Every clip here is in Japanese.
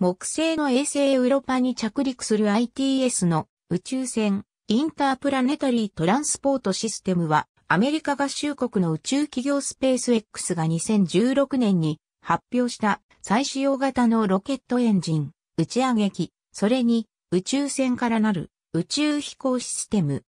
木星の衛星ウロパに着陸する ITS の宇宙船インタープラネタリートランスポートシステムはアメリカ合衆国の宇宙企業スペース X が2016年に発表した再使用型のロケットエンジン、打ち上げ機、それに宇宙船からなる宇宙飛行システム。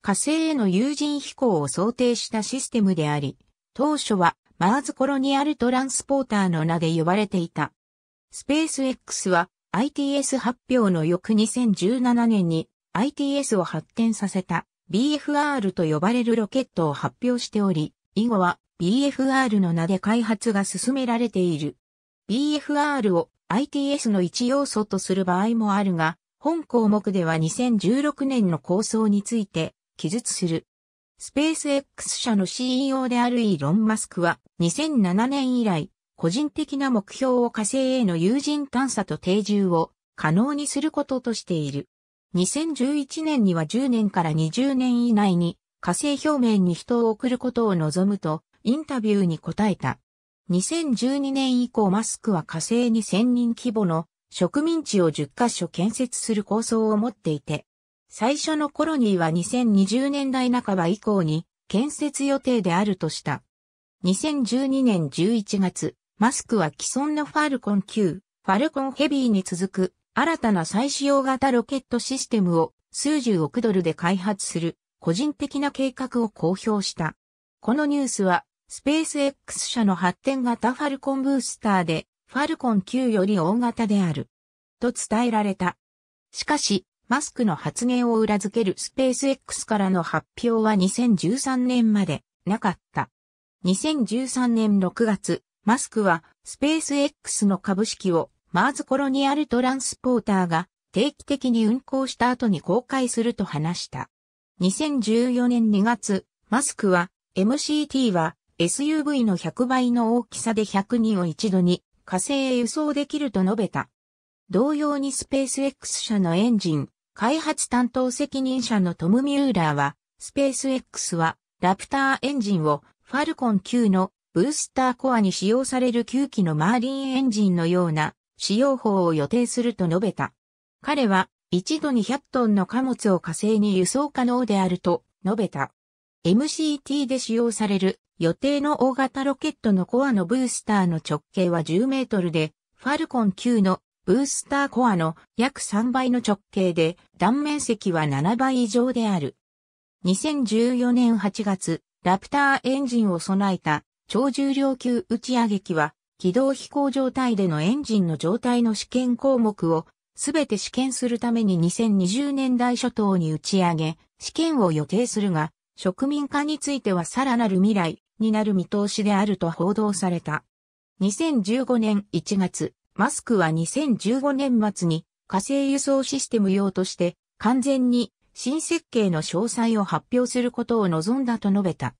火星への有人飛行を想定したシステムであり、当初はマーズコロニアルトランスポーターの名で呼ばれていた。スペース X は ITS 発表の翌2017年に ITS を発展させた BFR と呼ばれるロケットを発表しており、以後は BFR の名で開発が進められている。BFR を ITS の一要素とする場合もあるが、本項目では2016年の構想について記述する。スペース X 社の CEO であるイーロン・マスクは2007年以来個人的な目標を火星への有人探査と定住を可能にすることとしている。2011年には10年から20年以内に火星表面に人を送ることを望むとインタビューに答えた。2012年以降マスクは火星に1000人規模の植民地を10カ所建設する構想を持っていて、最初のコロニーは2020年代半ば以降に建設予定であるとした。2012年11月、マスクは既存のファルコン Q、ファルコンヘビーに続く新たな再使用型ロケットシステムを数十億ドルで開発する個人的な計画を公表した。このニュースはスペース X 社の発展型ファルコンブースターでファルコン Q より大型であると伝えられた。しかし、マスクの発言を裏付けるスペース X からの発表は2013年までなかった。2013年6月、マスクはスペース X の株式をマーズコロニアルトランスポーターが定期的に運行した後に公開すると話した。2014年2月、マスクは MCT は SUV の100倍の大きさで100人を一度に火星へ輸送できると述べた。同様にスペース X 社のエンジン、開発担当責任者のトム・ミューラーは、スペース X はラプターエンジンをファルコン9のブースターコアに使用される9機のマーリンエンジンのような使用法を予定すると述べた。彼は一度に100トンの貨物を火星に輸送可能であると述べた。MCT で使用される予定の大型ロケットのコアのブースターの直径は10メートルで、ファルコン9のブースターコアの約3倍の直径で断面積は7倍以上である。2014年8月、ラプターエンジンを備えた超重量級打ち上げ機は、軌道飛行状態でのエンジンの状態の試験項目を、すべて試験するために2020年代初頭に打ち上げ、試験を予定するが、植民化についてはさらなる未来になる見通しであると報道された。2015年1月、マスクは2015年末に火星輸送システム用として完全に新設計の詳細を発表することを望んだと述べた。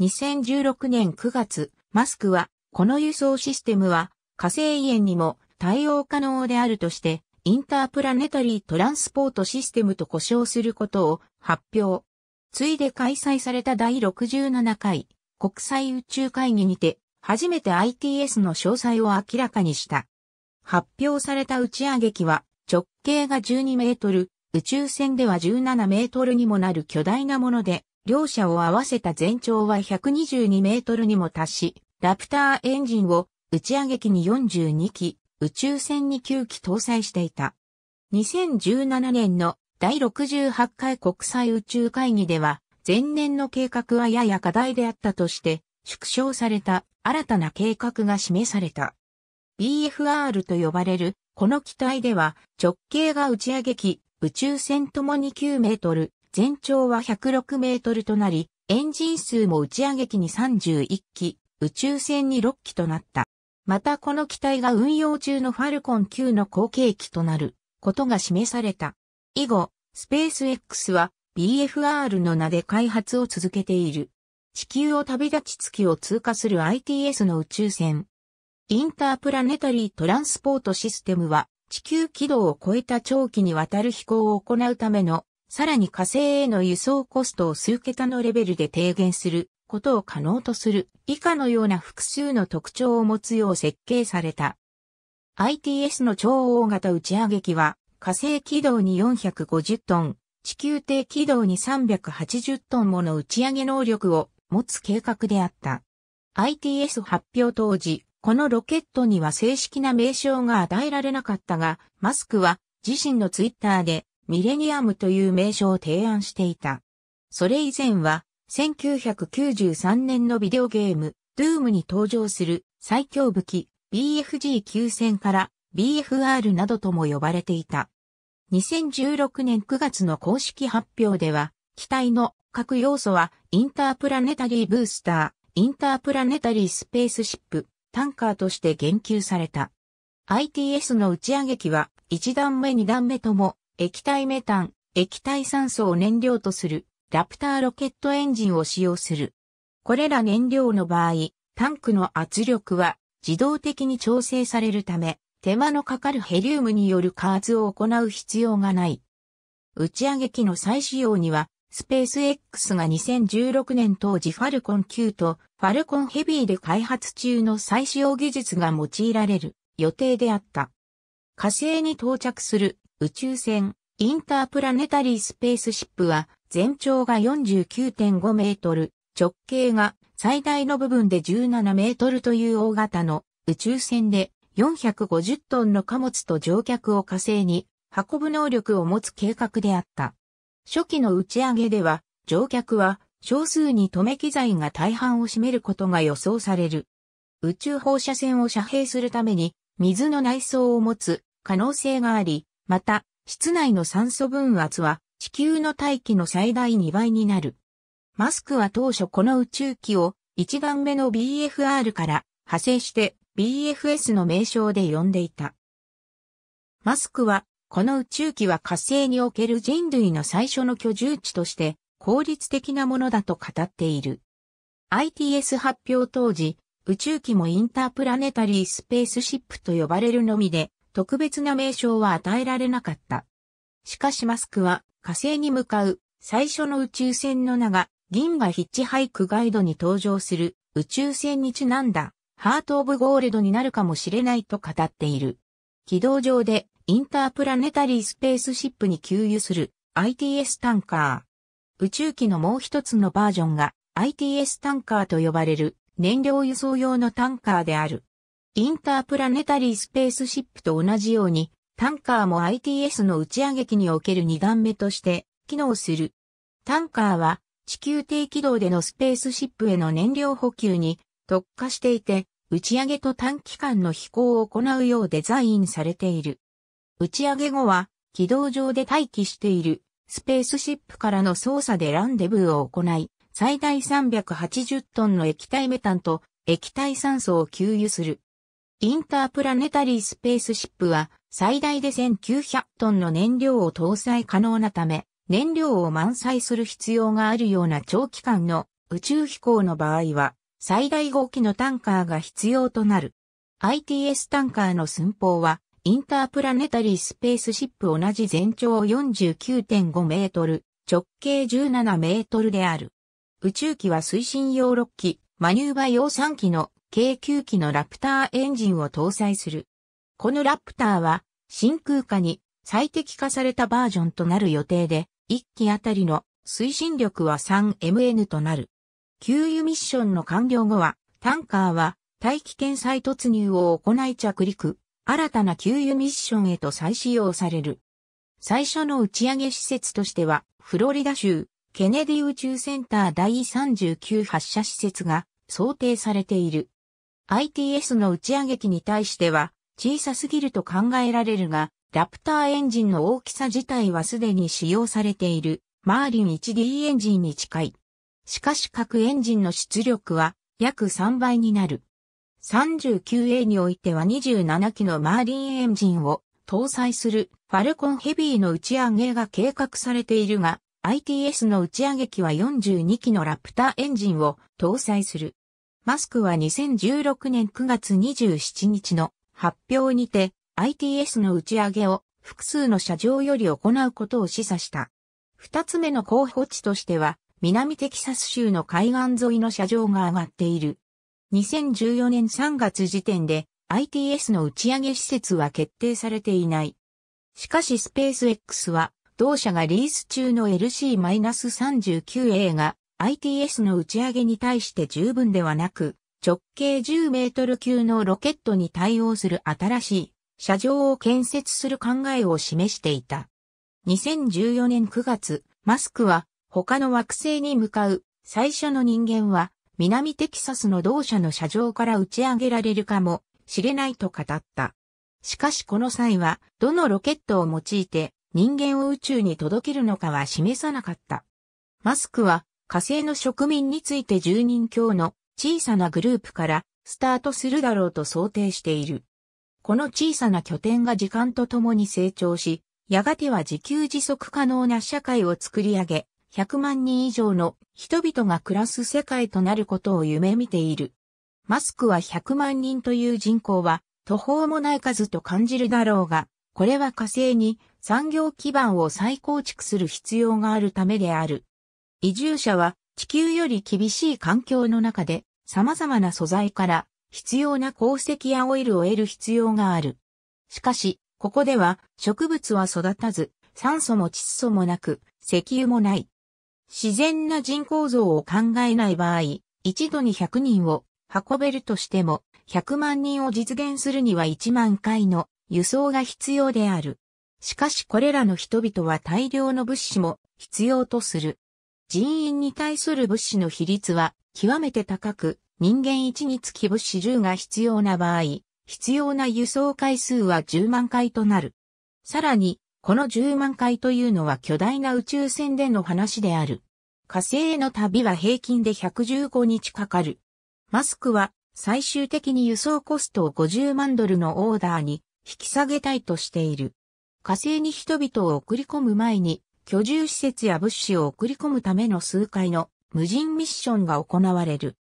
2016年9月、マスクは、この輸送システムは、火星炎にも対応可能であるとして、インタープラネタリートランスポートシステムと呼称することを発表。ついで開催された第67回国際宇宙会議にて、初めて ITS の詳細を明らかにした。発表された打ち上げ機は、直径が12メートル、宇宙船では17メートルにもなる巨大なもので、両者を合わせた全長は122メートルにも達し、ラプターエンジンを打ち上げ機に42機、宇宙船に9機搭載していた。2017年の第68回国際宇宙会議では、前年の計画はやや課題であったとして、縮小された新たな計画が示された。BFR と呼ばれるこの機体では直径が打ち上げ機、宇宙船ともに9メートル、全長は106メートルとなり、エンジン数も打ち上げ機に31機、宇宙船に6機となった。またこの機体が運用中のファルコン9の後継機となることが示された。以後、スペース X は BFR の名で開発を続けている。地球を旅立ち月を通過する ITS の宇宙船。インタープラネタリートランスポートシステムは地球軌道を超えた長期にわたる飛行を行うためのさらに火星への輸送コストを数桁のレベルで低減することを可能とする以下のような複数の特徴を持つよう設計された。ITS の超大型打ち上げ機は火星軌道に450トン、地球底軌道に380トンもの打ち上げ能力を持つ計画であった。ITS 発表当時、このロケットには正式な名称が与えられなかったが、マスクは自身のツイッターでミレニアムという名称を提案していた。それ以前は、1993年のビデオゲーム、ドゥームに登場する最強武器 BFG9000 から BFR などとも呼ばれていた。2016年9月の公式発表では、機体の各要素はインタープラネタリーブースター、インタープラネタリースペースシップ、タンカーとして言及された。ITS の打ち上げ機は1段目2段目とも液体メタン、液体酸素を燃料とするラプターロケットエンジンを使用する。これら燃料の場合、タンクの圧力は自動的に調整されるため、手間のかかるヘリウムによる加圧を行う必要がない。打ち上げ機の再使用には、スペース X が2016年当時ファルコン9とファルコンヘビーで開発中の再使用技術が用いられる予定であった。火星に到着する宇宙船、インタープラネタリースペースシップは、全長が49.5メートル、直径が最大の部分で17メートルという大型の宇宙船で、450トンの貨物と乗客を火星に運ぶ能力を持つ計画であった。初期の打ち上げでは、乗客は少数に止め機材が大半を占めることが予想される。宇宙放射線を遮蔽するために水の内装を持つ可能性があり、また、室内の酸素分圧は地球の大気の最大2倍になる。マスクは当初この宇宙機を1番目の BFR から派生して BFS の名称で呼んでいた。マスクは、この宇宙機は火星における人類の最初の居住地として効率的なものだと語っている。ITS 発表当時、宇宙機もインタープラネタリースペースシップと呼ばれるのみで、特別な名称は与えられなかった。しかしマスクは火星に向かう最初の宇宙船の名が銀河ヒッチハイクガイドに登場する宇宙船にちなんだハート・オブ・ゴールドになるかもしれないと語っている。軌道上でインタープラネタリースペースシップに給油する ITS タンカー。宇宙機のもう一つのバージョンが ITS タンカーと呼ばれる燃料輸送用のタンカーである。インタープラネタリースペースシップと同じように、タンカーも ITS の打ち上げ機における2段目として機能する。タンカーは地球低軌道でのスペースシップへの燃料補給に特化していて、打ち上げと短期間の飛行を行うようデザインされている。打ち上げ後は軌道上で待機しているスペースシップからの操作でランデブーを行い、最大380トンの液体メタンと液体酸素を給油する。インタープラネタリースペースシップは最大で1900トンの燃料を搭載可能なため、燃料を満載する必要があるような長期間の宇宙飛行の場合は、最大5機のタンカーが必要となる。ITS タンカーの寸法は、インタープラネタリースペースシップ同じ全長49.5メートル、直径17メートルである。宇宙機は推進用6機、マニューバ用3機の軽9機のラプターエンジンを搭載する。このラプターは真空化に最適化されたバージョンとなる予定で、1機あたりの推進力は 3MN となる。給油ミッションの完了後は、タンカーは大気圏再突入を行い着陸、新たな給油ミッションへと再使用される。最初の打ち上げ施設としては、フロリダ州、ケネディ宇宙センター第39発射施設が想定されている。ITS の打ち上げ機に対しては小さすぎると考えられるが、ラプターエンジンの大きさ自体はすでに使用されているマーリン 1D エンジンに近い。しかし各エンジンの出力は約3倍になる。39A においては27機のマーリンエンジンを搭載するファルコンヘビーの打ち上げが計画されているが、ITS の打ち上げ機は42機のラプターエンジンを搭載する。マスクは2016年9月27日の発表にて ITS の打ち上げを複数の車上より行うことを示唆した。二つ目の候補地としては南テキサス州の海岸沿いの車上が上がっている。2014年3月時点で ITS の打ち上げ施設は決定されていない。しかしスペース X は同社がリース中の LC-39A が ITS の打ち上げに対して十分ではなく、直径10メートル級のロケットに対応する新しい車上を建設する考えを示していた。2014年9月、マスクは他の惑星に向かう最初の人間は南テキサスの同社の車上から打ち上げられるかもしれないと語った。しかしこの際はどのロケットを用いて人間を宇宙に届けるのかは示さなかった。マスクは火星の植民について10人強の小さなグループからスタートするだろうと想定している。この小さな拠点が時間とともに成長し、やがては自給自足可能な社会を作り上げ、100万人以上の人々が暮らす世界となることを夢見ている。マスクは100万人という人口は途方もない数と感じるだろうが、これは火星に産業基盤を再構築する必要があるためである。移住者は地球より厳しい環境の中で様々な素材から必要な鉱石やオイルを得る必要がある。しかし、ここでは植物は育たず、酸素も窒素もなく、石油もない。自然な人口像を考えない場合、一度に100人を運べるとしても、100万人を実現するには1万回の輸送が必要である。しかしこれらの人々は大量の物資も必要とする。人員に対する物資の比率は極めて高く、人間1につき物資10が必要な場合、必要な輸送回数は10万回となる。さらに、この10万回というのは巨大な宇宙船での話である。火星への旅は平均で115日かかる。マスクは最終的に輸送コストを50万ドルのオーダーに引き下げたいとしている。火星に人々を送り込む前に居住施設や物資を送り込むための数回の無人ミッションが行われる。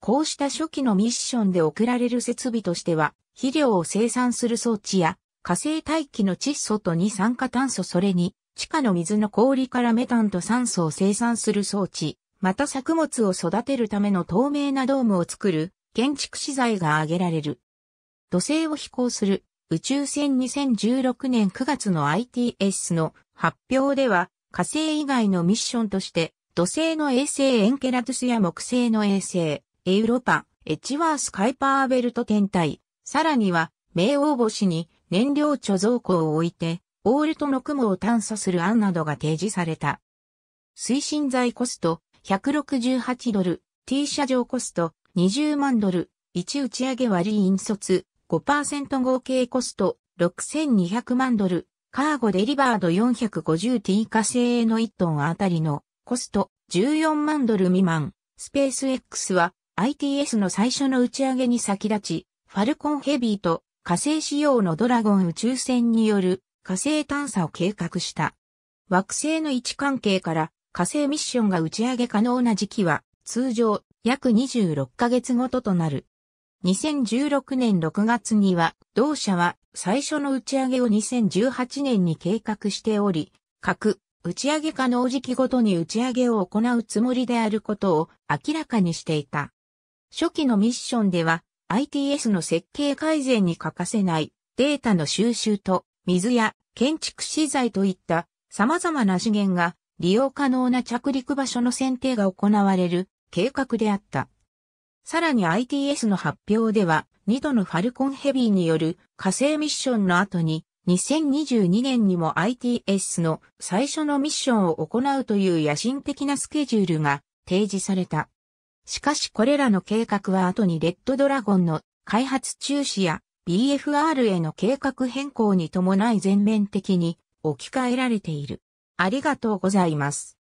こうした初期のミッションで送られる設備としては、肥料を生産する装置や、火星大気の窒素と二酸化炭素それに、地下の水の氷からメタンと酸素を生産する装置、また作物を育てるための透明なドームを作る建築資材が挙げられる。土星を飛行する宇宙船2016年9月の ITS の発表では、火星以外のミッションとして、土星の衛星エンケラトゥスや木星の衛星、エウロパ、エチワースカイパーベルト天体、さらには、冥王星に燃料貯蔵庫を置いて、オールトの雲を探査する案などが提示された。推進剤コスト168ドル、T 社上コスト20万ドル、1打ち上げ割引率5%合計コスト6200万ドル、カーゴデリバード 450T 火星への1トンあたりのコスト14万ドル未満。スペース X は ITS の最初の打ち上げに先立ち、ファルコンヘビーと火星仕様のドラゴン宇宙船による火星探査を計画した。惑星の位置関係から火星ミッションが打ち上げ可能な時期は通常約26ヶ月ごととなる。2016年6月には同社は最初の打ち上げを2018年に計画しており、各打ち上げ可能時期ごとに打ち上げを行うつもりであることを明らかにしていた。初期のミッションでは ITS の設計改善に欠かせないデータの収集と水や建築資材といった様々な資源が利用可能な着陸場所の選定が行われる計画であった。さらに ITS の発表では2度のファルコンヘビーによる火星ミッションの後に、2022年にも ITS の最初のミッションを行うという野心的なスケジュールが提示された。しかしこれらの計画は後にレッドドラゴンの開発中止や BFR への計画変更に伴い全面的に置き換えられている。ありがとうございます。